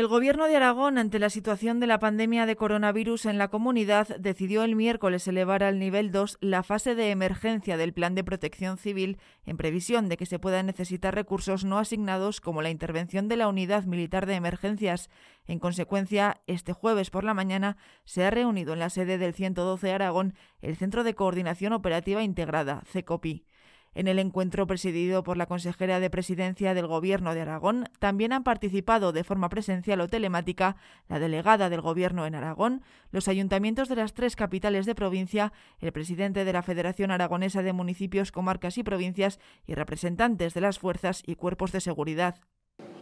El Gobierno de Aragón, ante la situación de la pandemia de coronavirus en la comunidad, decidió el miércoles elevar al nivel 2 la fase de emergencia del Plan de Protección Civil en previsión de que se puedan necesitar recursos no asignados como la intervención de la Unidad Militar de Emergencias. En consecuencia, este jueves por la mañana se ha reunido en la sede del 112 Aragón el Centro de Coordinación Operativa Integrada, CECOPI. En el encuentro presidido por la consejera de Presidencia del Gobierno de Aragón, también han participado de forma presencial o telemática la delegada del Gobierno en Aragón, los ayuntamientos de las tres capitales de provincia, el presidente de la Federación Aragonesa de Municipios, Comarcas y Provincias y representantes de las fuerzas y cuerpos de seguridad.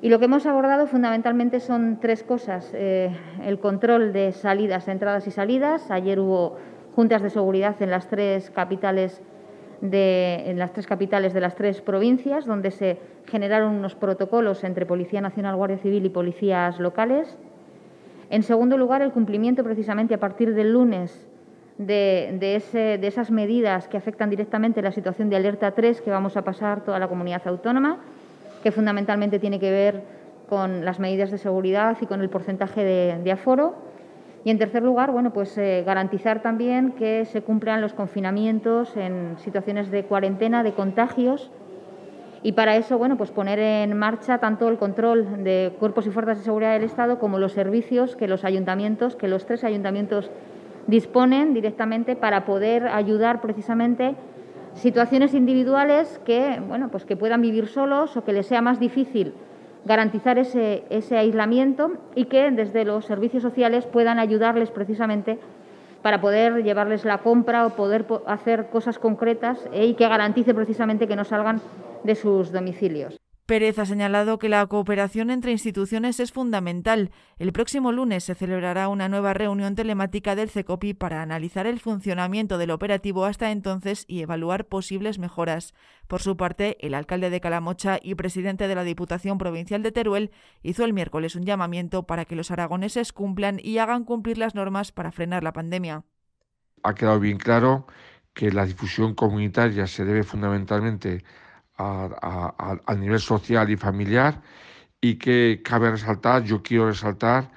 Y lo que hemos abordado fundamentalmente son tres cosas. Eh, el control de salidas, entradas y salidas. Ayer hubo juntas de seguridad en las tres capitales de, en las tres capitales de las tres provincias, donde se generaron unos protocolos entre Policía Nacional, Guardia Civil y policías locales. En segundo lugar, el cumplimiento precisamente a partir del lunes de, esas medidas que afectan directamente la situación de alerta 3 que vamos a pasar toda la comunidad autónoma, que fundamentalmente tiene que ver con las medidas de seguridad y con el porcentaje de, de aforo. Y en tercer lugar, bueno, pues eh, garantizar también que se cumplan los confinamientos en situaciones de cuarentena, de contagios. Y para eso, bueno, pues poner en marcha tanto el control de cuerpos y fuerzas de seguridad del Estado como los servicios que los ayuntamientos, que los tres ayuntamientos disponen directamente para poder ayudar precisamente situaciones individuales que, bueno, pues que puedan vivir solos o que les sea más difícil garantizar ese, ese aislamiento y que desde los servicios sociales puedan ayudarles precisamente para poder llevarles la compra o poder hacer cosas concretas eh, y que garantice precisamente que no salgan de sus domicilios. Pérez ha señalado que la cooperación entre instituciones es fundamental. El próximo lunes se celebrará una nueva reunión telemática del CECOPI para analizar el funcionamiento del operativo hasta entonces y evaluar posibles mejoras. Por su parte, el alcalde de Calamocha y presidente de la Diputación Provincial de Teruel hizo el miércoles un llamamiento para que los aragoneses cumplan y hagan cumplir las normas para frenar la pandemia. Ha quedado bien claro que la difusión comunitaria se debe fundamentalmente a, nivel social y familiar y que cabe resaltar, yo quiero resaltar,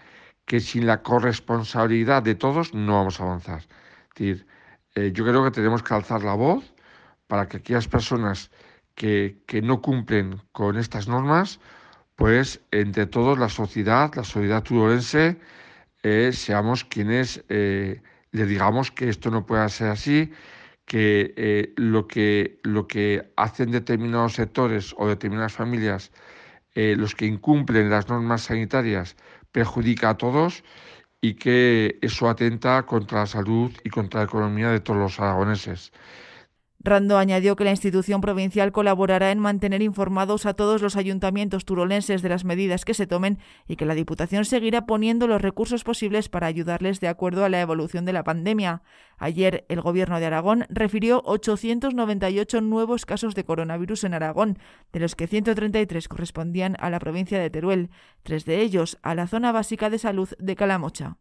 que sin la corresponsabilidad de todos no vamos a avanzar. Es decir, eh, yo creo que tenemos que alzar la voz para que aquellas personas que, que no cumplen con estas normas, pues entre todos la sociedad, la sociedad turolense, eh, seamos quienes eh, le digamos que esto no puede ser así, que eh, lo que lo que hacen determinados sectores o determinadas familias, eh, los que incumplen las normas sanitarias, perjudica a todos y que eso atenta contra la salud y contra la economía de todos los aragoneses. Rando añadió que la institución provincial colaborará en mantener informados a todos los ayuntamientos turolenses de las medidas que se tomen y que la Diputación seguirá poniendo los recursos posibles para ayudarles de acuerdo a la evolución de la pandemia. Ayer, el Gobierno de Aragón refirió 898 nuevos casos de coronavirus en Aragón, de los que 133 correspondían a la provincia de Teruel, tres de ellos a la zona básica de salud de Calamocha.